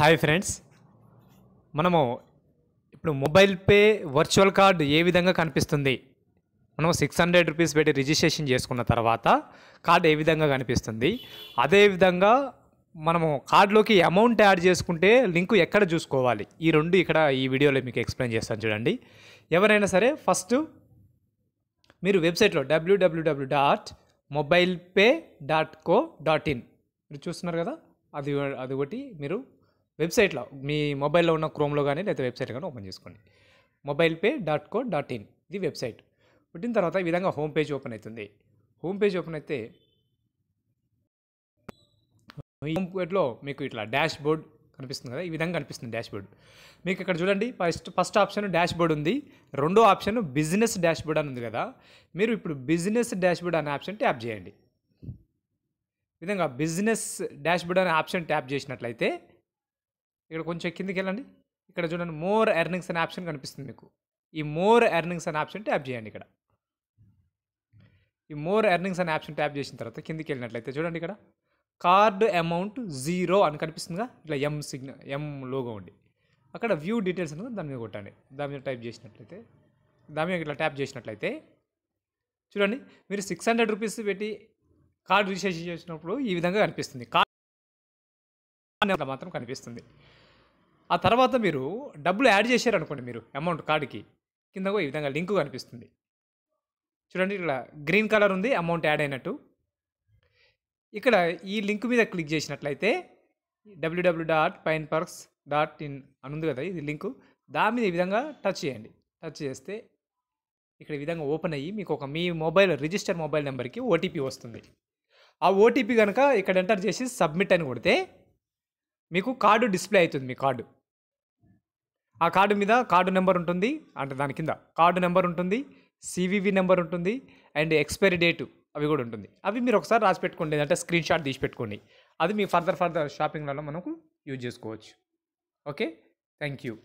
hi friends మనము ఇప్పుడు mobile pay virtual card ఏ విధంగా కనిపిస్తుంది మనం సిక్స్ హండ్రెడ్ రూపీస్ పెట్టి రిజిస్ట్రేషన్ చేసుకున్న తర్వాత కార్డ్ ఏ విధంగా కనిపిస్తుంది అదేవిధంగా మనము కార్డులోకి అమౌంట్ యాడ్ చేసుకుంటే లింక్ ఎక్కడ చూసుకోవాలి ఈ రెండు ఇక్కడ ఈ వీడియోలో మీకు ఎక్స్ప్లెయిన్ చేస్తాను చూడండి ఎవరైనా సరే ఫస్ట్ మీరు వెబ్సైట్లో WWW dot mobile pay dot co dot in మీరు చూస్తున్నారు కదా అది అది ఒకటి మీరు వెబ్సైట్లో మీ మొబైల్లో ఉన్న క్రోమ్లో కానీ లేదా వెబ్సైట్ కానీ ఓపెన్ చేసుకోండి mobile pay dot co dot in ఇది వెబ్సైట్ పుట్టిన తర్వాత ఈ విధంగా హోమ్ పేజ్ ఓపెన్ అవుతుంది హోమ్ పేజ్ ఓపెన్ అయితే హోమ్ పేజ్లో మీకు ఇట్లా డాష్ బోర్డ్ కనిపిస్తుంది కదా ఈ విధంగా కనిపిస్తుంది డాష్ బోర్డ్ మీకు ఇక్కడ చూడండి first first option dashboard ఉంది రెండో ఆప్షన్ బిజినెస్ డాష్ బోర్డ్ అని ఉంది కదా మీరు ఇప్పుడు బిజినెస్ డాష్ బోర్డ్ అనే ఆప్షన్ ట్యాప్ చేయండి విధంగా బిజినెస్ డాష్ బోర్డ్ అనే ఆప్షన్ ట్యాప్ చేసినట్లయితే ఇక్కడ కొంచెం కిందికి వెళ్ళండి ఇక్కడ చూడండి మోర్ ఎర్నింగ్స్ అనే ఆప్షన్ కనిపిస్తుంది మీకు ఈ మోర్ ఎర్నింగ్స్ అనే ఆప్షన్ ట్యాప్ చేయండి ఇక్కడ ఈ మోర్ ఎర్నింగ్స్ అనే ఆప్షన్ ట్యాప్ చేసిన తర్వాత కిందికి వెళ్ళినట్లయితే చూడండి ఇక్కడ కార్డ్ అమౌంట్ జీరో అని కనిపిస్తుందిగా ఇట్లా ఎం సిగ్న ఎం లోగో ఉండి అక్కడ వ్యూ డీటెయిల్స్ అనేది దాని మీద కొట్టండి దాని మీద టైప్ చేసినట్లయితే దాని మీద ఇట్లా ట్యాప్ చేసినట్లయితే చూడండి మీరు సిక్స్ హండ్రెడ్ రూపీస్ పెట్టి కార్డు రిజిస్ట్రేషన్ చేసినప్పుడు ఈ విధంగా కనిపిస్తుంది అనేది మాత్రం కనిపిస్తుంది ఆ తర్వాత మీరు డబ్బులు యాడ్ చేశారనుకోండి మీరు అమౌంట్ కార్డుకి కింద ఈ విధంగా లింక్ కనిపిస్తుంది చూడండి ఇక్కడ గ్రీన్ కలర్ ఉంది అమౌంట్ యాడ్ అయినట్టు ఇక్కడ ఈ లింక్ మీద క్లిక్ చేసినట్లయితే WW dot pine perks dot in అని ఉంది కదా ఇది లింకు దాని మీద ఈ విధంగా టచ్ చేయండి టచ్ చేస్తే ఇక్కడ ఈ విధంగా ఓపెన్ అయ్యి మీకు ఒక మీ మొబైల్ రిజిస్టర్ మొబైల్ నెంబర్కి ఓటీపీ వస్తుంది ఆ ఓటీపీ కనుక ఇక్కడ ఎంటర్ చేసి సబ్మిట్ అని కొడితే మీకు కార్డు డిస్ప్లే అవుతుంది మీ కార్డు ఆ కార్డు మీద కార్డు నెంబర్ ఉంటుంది అంటే దాని కింద కార్డు నెంబర్ ఉంటుంది సివివి నెంబర్ ఉంటుంది అండ్ ఎక్స్పైరీ డేటు అవి కూడా ఉంటుంది అవి మీరు ఒకసారి రాసి పెట్టుకోండి అంటే స్క్రీన్ షాట్ తీసి పెట్టుకోండి అది మీ ఫర్దర్ ఫర్దర్ షాపింగ్లలో మనకు యూజ్ చేసుకోవచ్చు ఓకే థ్యాంక్ యూ